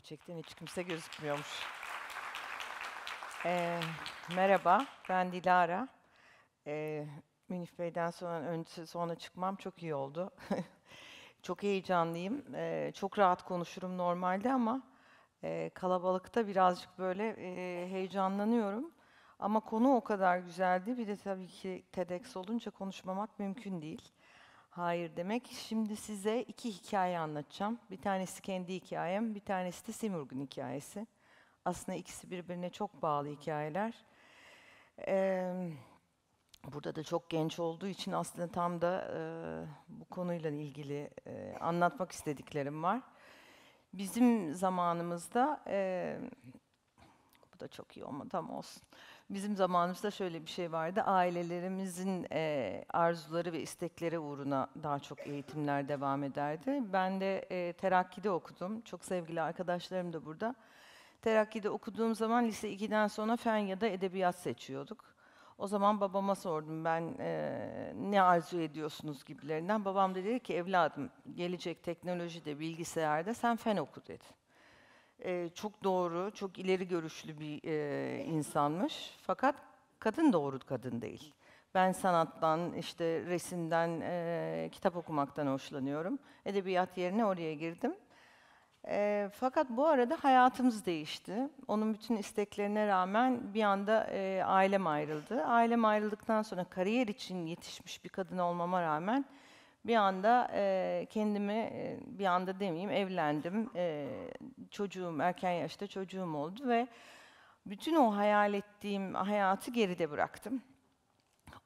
Gerçekten hiç kimse gözükmüyormuş. Ee, merhaba, ben Dilara. Ee, Münif Bey'den sonra, öncesi, sonra çıkmam çok iyi oldu. çok heyecanlıyım. Ee, çok rahat konuşurum normalde ama e, kalabalıkta birazcık böyle e, heyecanlanıyorum. Ama konu o kadar güzeldi. Bir de tabii ki TEDx olunca konuşmamak mümkün değil hayır demek. Şimdi size iki hikaye anlatacağım. Bir tanesi kendi hikayem, bir tanesi de Simurg'un hikayesi. Aslında ikisi birbirine çok bağlı hikayeler. Ee, burada da çok genç olduğu için aslında tam da e, bu konuyla ilgili e, anlatmak istediklerim var. Bizim zamanımızda, e, bu da çok iyi olma tam olsun. Bizim zamanımızda şöyle bir şey vardı. Ailelerimizin e, arzuları ve istekleri uğruna daha çok eğitimler devam ederdi. Ben de e, terakkide okudum. Çok sevgili arkadaşlarım da burada. Terakki'de okuduğum zaman lise 2'den sonra fen ya da edebiyat seçiyorduk. O zaman babama sordum ben e, ne arzu ediyorsunuz gibilerinden. Babam da dedi ki evladım gelecek teknolojide, bilgisayarda sen fen oku dedi e, çok doğru, çok ileri görüşlü bir e, insanmış. Fakat kadın doğru kadın değil. Ben sanattan, işte resimden, e, kitap okumaktan hoşlanıyorum. Edebiyat yerine oraya girdim. E, fakat bu arada hayatımız değişti. Onun bütün isteklerine rağmen bir anda e, ailem ayrıldı. Ailem ayrıldıktan sonra kariyer için yetişmiş bir kadın olmama rağmen bir anda e, kendimi, e, bir anda demeyeyim evlendim. E, çocuğum, erken yaşta çocuğum oldu ve bütün o hayal ettiğim hayatı geride bıraktım.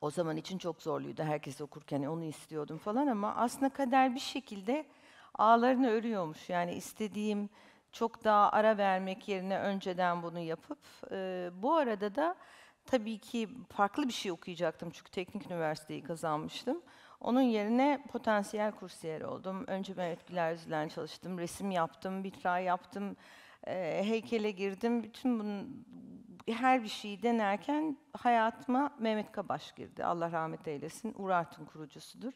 O zaman için çok zorluydu. Herkes okurken onu istiyordum falan ama aslında kader bir şekilde ağlarını örüyormuş. Yani istediğim çok daha ara vermek yerine önceden bunu yapıp e, bu arada da tabii ki farklı bir şey okuyacaktım çünkü teknik üniversiteyi kazanmıştım. Onun yerine potansiyel kursiyer oldum. Önce ben etkiler üzerine çalıştım, resim yaptım, vitra yaptım, e, heykele girdim. Bütün bunun, her bir şeyi denerken hayatıma Mehmet Kabaş girdi. Allah rahmet eylesin. Urart'ın kurucusudur.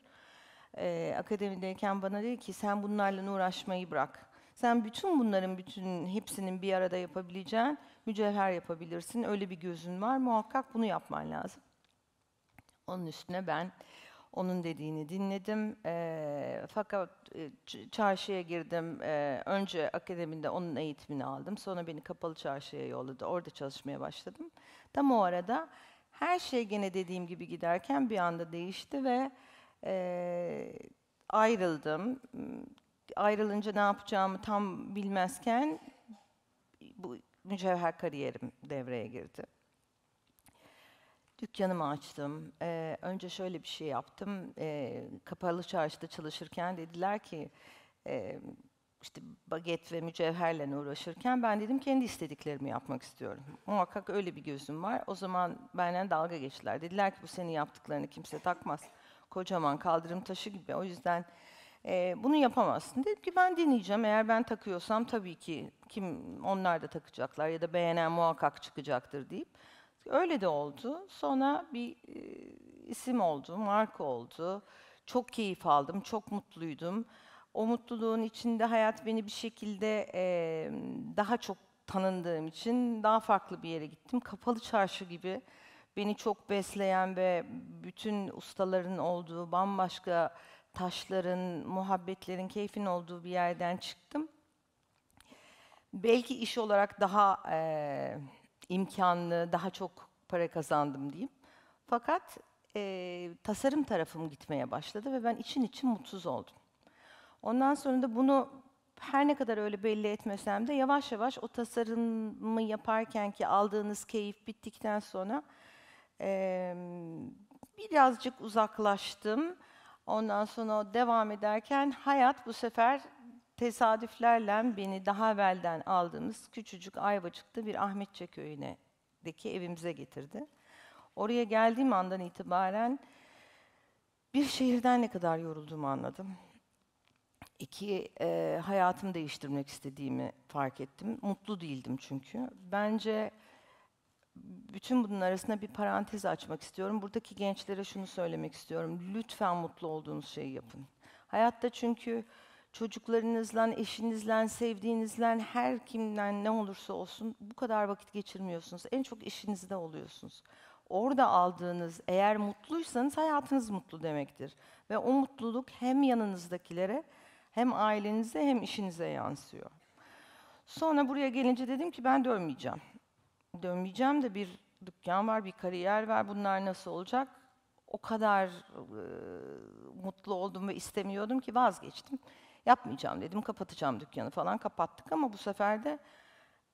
E, akademideyken bana dedi ki sen bunlarla uğraşmayı bırak. Sen bütün bunların bütün hepsinin bir arada yapabileceğin mücevher yapabilirsin. Öyle bir gözün var. Muhakkak bunu yapman lazım. Onun üstüne ben onun dediğini dinledim. Ee, e, fakat çarşıya girdim. E, önce akademide onun eğitimini aldım. Sonra beni kapalı çarşıya yolladı. Orada çalışmaya başladım. Tam o arada her şey gene dediğim gibi giderken bir anda değişti ve e, ayrıldım. Hmm, ayrılınca ne yapacağımı tam bilmezken bu mücevher kariyerim devreye girdi. Dükkanımı açtım. Ee, önce şöyle bir şey yaptım. Ee, kapalı çarşıda çalışırken dediler ki e, işte baget ve mücevherle uğraşırken ben dedim kendi istediklerimi yapmak istiyorum. Muhakkak öyle bir gözüm var. O zaman benden dalga geçtiler. Dediler ki bu senin yaptıklarını kimse takmaz. Kocaman kaldırım taşı gibi. O yüzden e, bunu yapamazsın. Dedim ki ben deneyeceğim. Eğer ben takıyorsam tabii ki kim onlar da takacaklar ya da beğenen muhakkak çıkacaktır deyip Öyle de oldu. Sonra bir e, isim oldu, marka oldu. Çok keyif aldım, çok mutluydum. O mutluluğun içinde hayat beni bir şekilde daha çok tanındığım için daha farklı bir yere gittim. Kapalı çarşı gibi beni çok besleyen ve bütün ustaların olduğu bambaşka taşların, muhabbetlerin, keyfin olduğu bir yerden çıktım. Belki iş olarak daha e, imkanlı, daha çok para kazandım diyeyim. Fakat e, tasarım tarafım gitmeye başladı ve ben için için mutsuz oldum. Ondan sonra da bunu her ne kadar öyle belli etmesem de yavaş yavaş o tasarımı yaparken ki aldığınız keyif bittikten sonra e, birazcık uzaklaştım. Ondan sonra devam ederken hayat bu sefer tesadüflerle beni daha evvelden aldığımız küçücük Ayvacık'ta bir Ahmetçe köyündeki evimize getirdi. Oraya geldiğim andan itibaren bir şehirden ne kadar yorulduğumu anladım. İki, e, hayatımı değiştirmek istediğimi fark ettim. Mutlu değildim çünkü. Bence bütün bunun arasında bir parantez açmak istiyorum. Buradaki gençlere şunu söylemek istiyorum. Lütfen mutlu olduğunuz şeyi yapın. Hayatta çünkü çocuklarınızla, eşinizle, sevdiğinizle, her kimden ne olursa olsun bu kadar vakit geçirmiyorsunuz. En çok işinizde oluyorsunuz. Orada aldığınız, eğer mutluysanız hayatınız mutlu demektir. Ve o mutluluk hem yanınızdakilere, hem ailenize, hem işinize yansıyor. Sonra buraya gelince dedim ki ben dönmeyeceğim. Dönmeyeceğim de bir dükkan var, bir kariyer var. Bunlar nasıl olacak? O kadar e, mutlu oldum ve istemiyordum ki vazgeçtim. Yapmayacağım dedim, kapatacağım dükkanı falan kapattık ama bu sefer de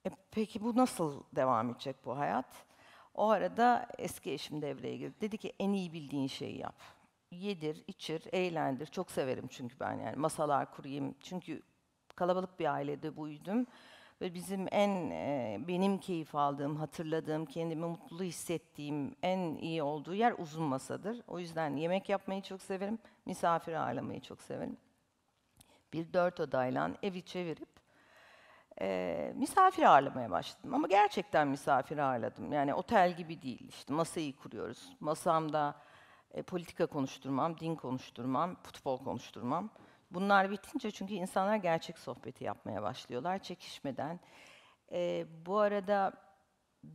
e, peki bu nasıl devam edecek bu hayat? O arada eski eşim devreye girdi. Dedi ki en iyi bildiğin şeyi yap. Yedir, içir, eğlendir. Çok severim çünkü ben yani masalar kurayım. Çünkü kalabalık bir ailede buydum. Ve bizim en, e, benim keyif aldığım, hatırladığım, kendimi mutlu hissettiğim en iyi olduğu yer uzun masadır. O yüzden yemek yapmayı çok severim, misafir ağırlamayı çok severim bir dört odayla evi çevirip e, misafir ağırlamaya başladım. Ama gerçekten misafir ağırladım. Yani otel gibi değil. İşte masayı kuruyoruz. Masamda e, politika konuşturmam, din konuşturmam, futbol konuşturmam. Bunlar bitince çünkü insanlar gerçek sohbeti yapmaya başlıyorlar çekişmeden. E, bu arada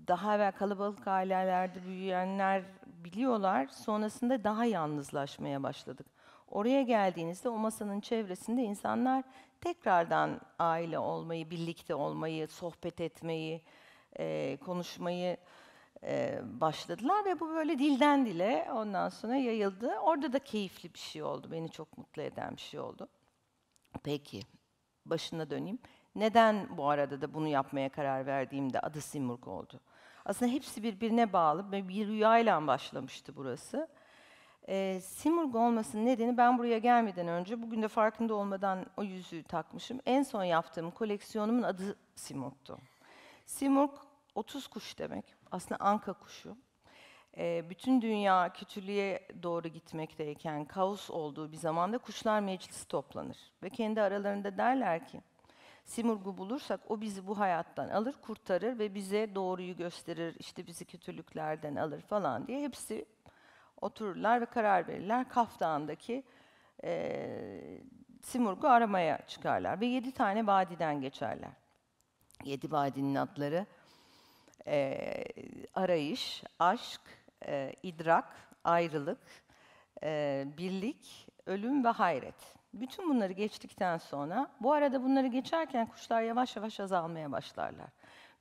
daha evvel kalabalık ailelerde büyüyenler biliyorlar. Sonrasında daha yalnızlaşmaya başladık. Oraya geldiğinizde o masanın çevresinde insanlar tekrardan aile olmayı, birlikte olmayı, sohbet etmeyi, e, konuşmayı e, başladılar ve bu böyle dilden dile ondan sonra yayıldı. Orada da keyifli bir şey oldu, beni çok mutlu eden bir şey oldu. Peki, başına döneyim. Neden bu arada da bunu yapmaya karar verdiğimde adı Simurg oldu? Aslında hepsi birbirine bağlı ve bir rüyayla başlamıştı burası. E, ee, Simurg olmasının nedeni ben buraya gelmeden önce, bugün de farkında olmadan o yüzüğü takmışım. En son yaptığım koleksiyonumun adı Simurg'tu. Simurg 30 kuş demek. Aslında anka kuşu. E, bütün dünya kötülüğe doğru gitmekteyken, kaos olduğu bir zamanda kuşlar meclisi toplanır. Ve kendi aralarında derler ki, Simurg'u bulursak o bizi bu hayattan alır, kurtarır ve bize doğruyu gösterir, işte bizi kötülüklerden alır falan diye hepsi otururlar ve karar verirler. Kaf Dağı'ndaki e, Simurg'u aramaya çıkarlar ve yedi tane vadiden geçerler. Yedi vadinin adları e, arayış, aşk, e, idrak, ayrılık, e, birlik, ölüm ve hayret. Bütün bunları geçtikten sonra, bu arada bunları geçerken kuşlar yavaş yavaş azalmaya başlarlar.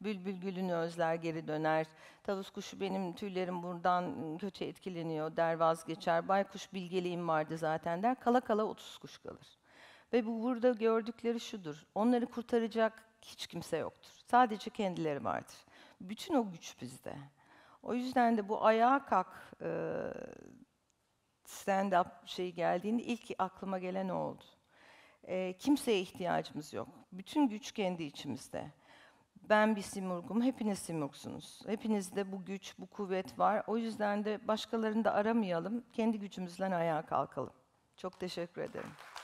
Bülbül gülünü özler geri döner. Tavus kuşu benim tüylerim buradan kötü etkileniyor der vazgeçer. Baykuş bilgeliğim vardı zaten der. Kala kala otuz kuş kalır. Ve bu burada gördükleri şudur. Onları kurtaracak hiç kimse yoktur. Sadece kendileri vardır. Bütün o güç bizde. O yüzden de bu ayağa kalk e, stand-up şey geldiğinde ilk aklıma gelen o oldu. E, kimseye ihtiyacımız yok. Bütün güç kendi içimizde ben bir simurgum, hepiniz simurgsunuz. Hepinizde bu güç, bu kuvvet var. O yüzden de başkalarını da aramayalım, kendi gücümüzden ayağa kalkalım. Çok teşekkür ederim.